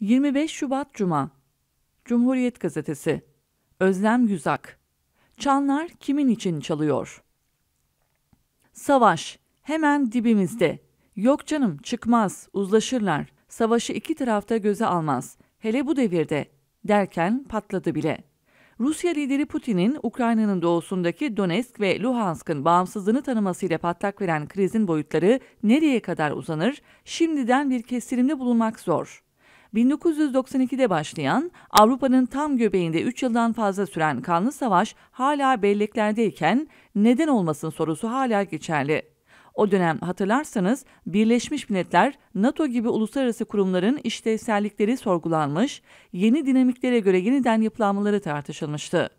25 Şubat Cuma Cumhuriyet Gazetesi Özlem Güzak Çanlar kimin için çalıyor? Savaş hemen dibimizde. Yok canım çıkmaz, uzlaşırlar. Savaşı iki tarafta göze almaz. Hele bu devirde derken patladı bile. Rusya lideri Putin'in Ukrayna'nın doğusundaki Donetsk ve Luhansk'ın bağımsızlığını tanımasıyla patlak veren krizin boyutları nereye kadar uzanır? Şimdiden bir kestirimde bulunmak zor. 1992'de başlayan, Avrupa'nın tam göbeğinde 3 yıldan fazla süren kanlı savaş hala belleklerdeyken neden olmasın sorusu hala geçerli. O dönem hatırlarsanız Birleşmiş Milletler, NATO gibi uluslararası kurumların işlevsellikleri sorgulanmış, yeni dinamiklere göre yeniden yapılanmaları tartışılmıştı.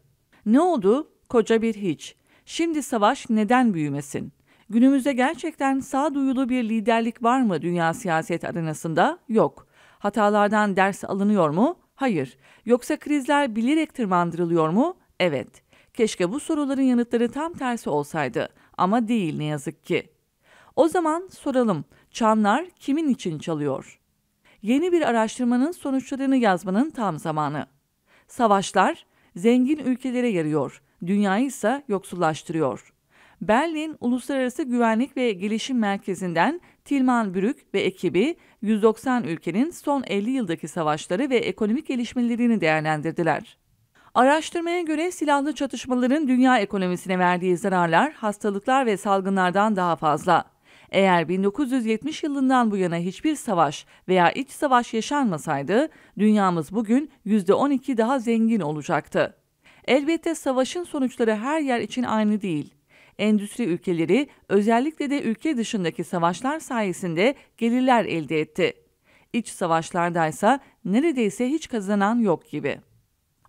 Ne oldu? Koca bir hiç. Şimdi savaş neden büyümesin? Günümüzde gerçekten sağduyulu bir liderlik var mı dünya siyaset arenasında? Yok. Hatalardan ders alınıyor mu? Hayır. Yoksa krizler bilerek tırmandırılıyor mu? Evet. Keşke bu soruların yanıtları tam tersi olsaydı ama değil ne yazık ki. O zaman soralım. Çanlar kimin için çalıyor? Yeni bir araştırmanın sonuçlarını yazmanın tam zamanı. Savaşlar zengin ülkelere yarıyor, dünyayı ise yoksullaştırıyor. Berlin Uluslararası Güvenlik ve Gelişim Merkezi'nden Tilman Bürük ve ekibi 190 ülkenin son 50 yıldaki savaşları ve ekonomik gelişmelerini değerlendirdiler. Araştırmaya göre silahlı çatışmaların dünya ekonomisine verdiği zararlar hastalıklar ve salgınlardan daha fazla. Eğer 1970 yılından bu yana hiçbir savaş veya iç savaş yaşanmasaydı dünyamız bugün %12 daha zengin olacaktı. Elbette savaşın sonuçları her yer için aynı değil endüstri ülkeleri özellikle de ülke dışındaki savaşlar sayesinde gelirler elde etti. İç savaşlardaysa neredeyse hiç kazanan yok gibi.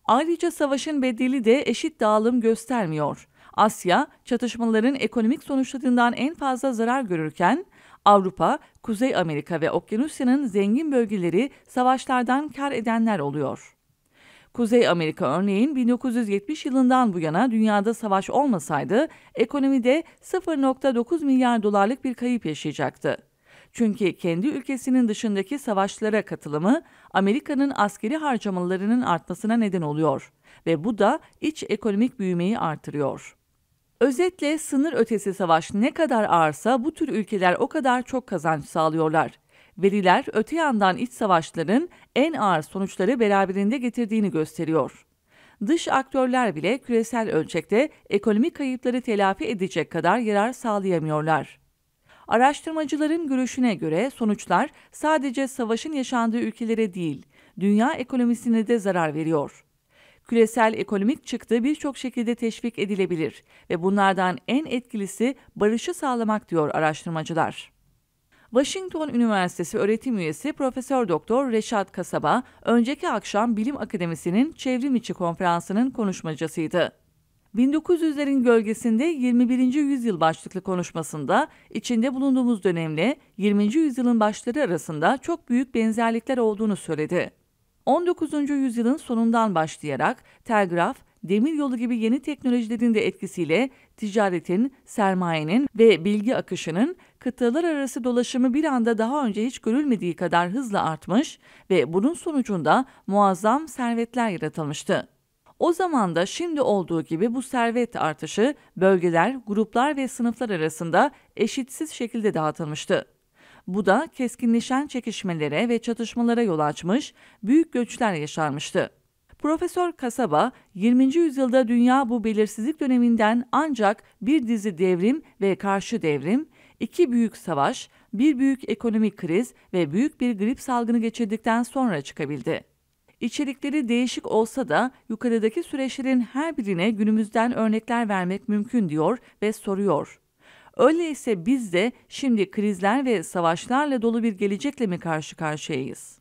Ayrıca savaşın bedeli de eşit dağılım göstermiyor. Asya çatışmaların ekonomik sonuçlarından en fazla zarar görürken Avrupa, Kuzey Amerika ve Okyanusya'nın zengin bölgeleri savaşlardan kar edenler oluyor. Kuzey Amerika örneğin 1970 yılından bu yana dünyada savaş olmasaydı ekonomide 0.9 milyar dolarlık bir kayıp yaşayacaktı. Çünkü kendi ülkesinin dışındaki savaşlara katılımı Amerika'nın askeri harcamalarının artmasına neden oluyor ve bu da iç ekonomik büyümeyi artırıyor. Özetle sınır ötesi savaş ne kadar ağırsa bu tür ülkeler o kadar çok kazanç sağlıyorlar veriler öte yandan iç savaşların en ağır sonuçları beraberinde getirdiğini gösteriyor. Dış aktörler bile küresel ölçekte ekonomik kayıpları telafi edecek kadar yarar sağlayamıyorlar. Araştırmacıların görüşüne göre sonuçlar sadece savaşın yaşandığı ülkelere değil, dünya ekonomisine de zarar veriyor. Küresel ekonomik çıktı birçok şekilde teşvik edilebilir ve bunlardan en etkilisi barışı sağlamak diyor araştırmacılar. Washington Üniversitesi öğretim üyesi Profesör Doktor Reşat Kasaba, önceki akşam Bilim Akademisi'nin çevrim içi konferansının konuşmacısıydı. 1900'lerin gölgesinde 21. yüzyıl başlıklı konuşmasında içinde bulunduğumuz dönemle 20. yüzyılın başları arasında çok büyük benzerlikler olduğunu söyledi. 19. yüzyılın sonundan başlayarak telgraf, demiryolu gibi yeni teknolojilerin de etkisiyle ticaretin, sermayenin ve bilgi akışının kıtalar arası dolaşımı bir anda daha önce hiç görülmediği kadar hızla artmış ve bunun sonucunda muazzam servetler yaratılmıştı. O zaman da şimdi olduğu gibi bu servet artışı bölgeler, gruplar ve sınıflar arasında eşitsiz şekilde dağıtılmıştı. Bu da keskinleşen çekişmelere ve çatışmalara yol açmış, büyük göçler yaşarmıştı. Profesör Kasaba, 20. yüzyılda dünya bu belirsizlik döneminden ancak bir dizi devrim ve karşı devrim, iki büyük savaş, bir büyük ekonomik kriz ve büyük bir grip salgını geçirdikten sonra çıkabildi. İçerikleri değişik olsa da yukarıdaki süreçlerin her birine günümüzden örnekler vermek mümkün diyor ve soruyor. Öyleyse biz de şimdi krizler ve savaşlarla dolu bir gelecekle mi karşı karşıyayız?